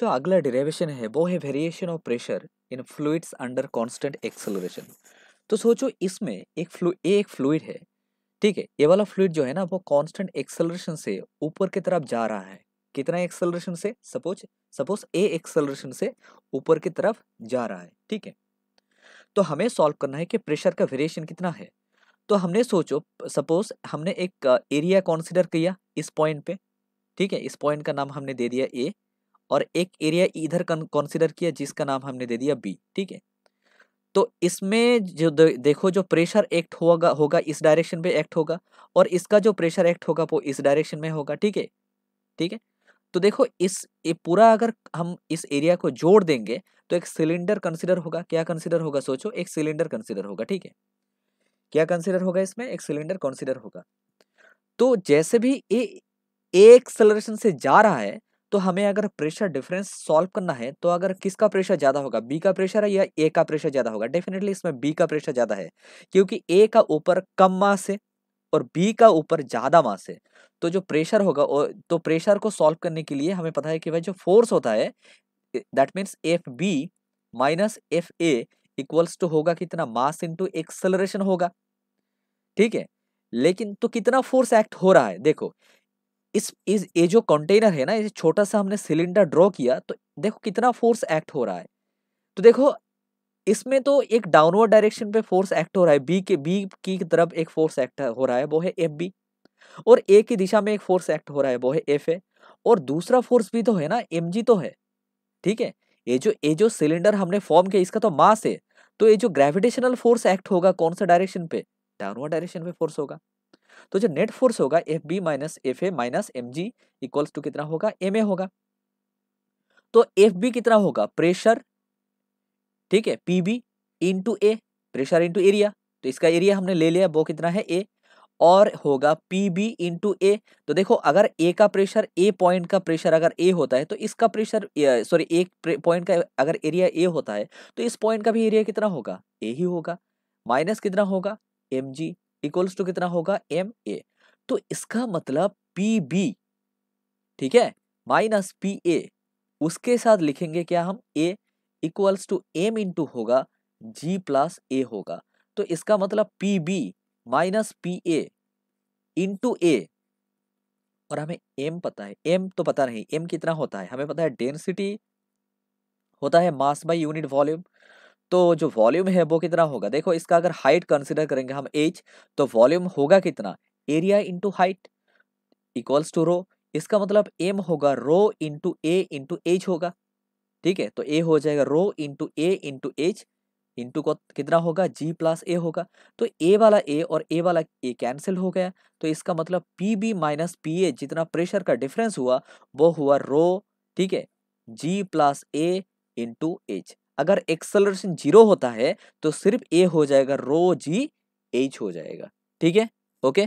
तो अगला डेरिवेशन है वो है variation of pressure in fluids under constant acceleration तो सोचो इसमें एक फ्लू ये एक फ्लूड है ठीक है ये वाला फ्लूड जो है ना वो कांस्टेंट एक्सेलरेशन से ऊपर की तरफ जा रहा है कितना एक्सेलरेशन से सपोज सपोज ए एक्सेलरेशन से ऊपर की तरफ जा रहा है ठीक है तो हमें सॉल्व करना है कि प्रेशर का वेरिएशन कितना है तो हमने सोचो सपोज हमने एक एरिया कंसीडर किया इस पॉइंट पे ठीक है इस पॉइंट का नाम हमने दे दिया ए और एक एरिया इधर कंसिडर किया जिसका नाम हमने दे दिया बी ठीक है तो इसमें जो देखो जो प्रेशर एक्ट होगा होगा इस डायरेक्शन पे एक्ट होगा और इसका जो प्रेशर एक्ट होगा वो इस डायरेक्शन में होगा ठीक है ठीक है तो देखो इस ये पूरा अगर हम इस एरिया को जोड़ देंगे तो एक सिलेंडर कंसिडर होगा क्या कंसिडर होगा सोचो एक सिलेंडर कंसिडर होगा ठीक है क्या कंसिडर होगा इसमें एक सिलेंडर कंसिडर होगा तो जैसे भी ये एक एक्सलरेशन से जा रहा है तो हमें अगर प्रेशर डिफरेंस सॉल्व करना है तो अगर किसका प्रेशर ज़्यादा होगा बी का प्रेशर है या ए का प्रेशर ज़्यादा होगा डेफिनेटली इसमें बी का प्रेशर ज़्यादा है क्योंकि ए का ऊपर कम मास है और बी का ऊपर ज़्यादा मास है तो जो प्रेशर होगा तो प्रेशर को सॉल्व करने के लिए हमें पता है कि भाई जो फोर्स होता है that means F B minus F A equals to होगा कितना मास इंटू एक्सेलरेशन होगा ठीक है लेकिन तो कितना फोर्स एक्ट हो रहा है देखो इस इस ये जो कंटेनर है ना ये छोटा सा हमने सिलेंडर ड्रॉ किया तो देखो कितना फोर्स एक्ट हो रहा है तो देखो इसमें तो एक डाउनवर्ड डायरेक्शन पे फोर्स एक्ट हो रहा है बी के बी की तरफ एक फोर्स एक्ट हो रहा है वो है एफ बी और ए की दिशा में एक फोर्स एक्ट हो रहा है वो है एफ ए और दूसरा फोर्स भी तो है ना एम जी तो है ठीक है ये जो ये जो सिलेंडर हमने फॉर्म किया इसका तो मास है तो ये जो ग्रेविटेशनल फोर्स एक्ट होगा कौन सा डायरेक्शन पे डाउनवर्ड डायरेक्शन पे फोर्स होगा तो जो नेट फोर्स होगा F B minus F A minus M G equals to कितना होगा एम ए होगा तो एफ बी कितना होगा प्रेशर ठीक है P B into A pressure into area तो इसका एरिया हमने ले लिया वो कितना है ए और होगा पी बी इंटू ए तो देखो अगर ए का प्रेशर ए पॉइंट का प्रेशर अगर ए होता है तो इसका प्रेशर सॉरी एक पॉइंट का अगर एरिया ए होता है तो इस पॉइंट का भी एरिया कितना होगा ए ही होगा माइनस कितना होगा एम जी इक्वल्स टू कितना होगा एम ए तो इसका मतलब पी बी ठीक है माइनस पी ए उसके साथ लिखेंगे क्या हम A equals to M into होगा जी प्लस ए होगा तो इसका मतलब P B minus P A into A और हमें एम पता है एम तो पता नहीं एम कितना होता है हमें पता है डेंसिटी होता है मास बाय यूनिट वॉल्यूम तो जो वॉल्यूम है वो कितना होगा देखो इसका अगर हाइट कंसिडर करेंगे हम एच तो वॉल्यूम होगा कितना area into height equals to rho इसका मतलब एम होगा rho into A into H होगा ठीक है तो ए हो जाएगा rho into A into H into को कितना होगा जी प्लस ए होगा तो ए वाला ए और ए वाला ए कैंसिल हो गया तो इसका मतलब P B minus P A जितना प्रेशर का डिफरेंस हुआ वो हुआ रो ठीक है G plus A into H अगर एक्सलरेशन जीरो होता है तो सिर्फ ए हो जाएगा रो जी एच हो जाएगा ठीक है ओके